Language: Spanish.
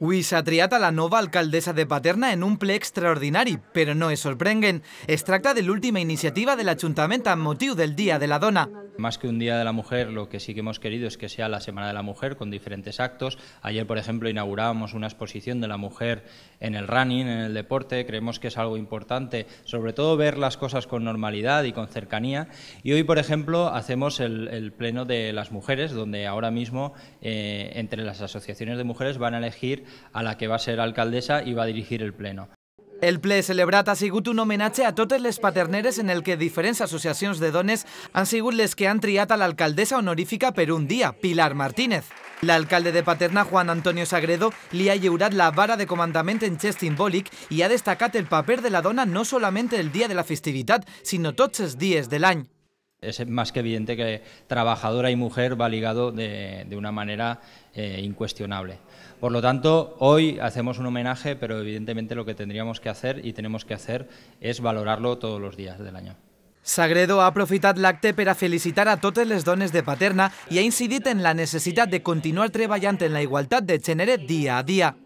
Luisa Triata, la nova alcaldesa de Paterna, en un ple extraordinari, pero no es sorprenguen. Es tracta de última iniciativa del Ayuntamiento amb motiu del Día de la Dona. Más que un Día de la Mujer, lo que sí que hemos querido es que sea la Semana de la Mujer con diferentes actos. Ayer, por ejemplo, inaugurábamos una exposición de la mujer en el running, en el deporte. Creemos que es algo importante, sobre todo ver las cosas con normalidad y con cercanía. Y hoy, por ejemplo, hacemos el, Pleno de las Mujeres, donde ahora mismo eh, entre las asociaciones de mujeres van a elegir a la que va a ser alcaldesa y va a dirigir el Pleno. El ple celebrat ha sigut un homenaje a totes les paterneres en el que diferents asociaciones de dones han sigut les que han triat a la alcaldesa honorífica per un dia, Pilar Martínez. La alcalde de Paterna, Juan Antonio Sagredo, li ha lliurat la vara de comandament en Chestin simbòlic y ha destacat el paper de la dona no solamente el dia de la festivitat, sino tots els dies del l'any es más que evidente que trabajadora y mujer va ligado de, de una manera eh, incuestionable. Por lo tanto, hoy hacemos un homenaje, pero evidentemente lo que tendríamos que hacer y tenemos que hacer es valorarlo todos los días del año. Sagredo ha aprovechado l'acte para para felicitar a todos los dones de Paterna y ha incidido en la necesidad de continuar trabajando en la igualdad de Chénere día a día.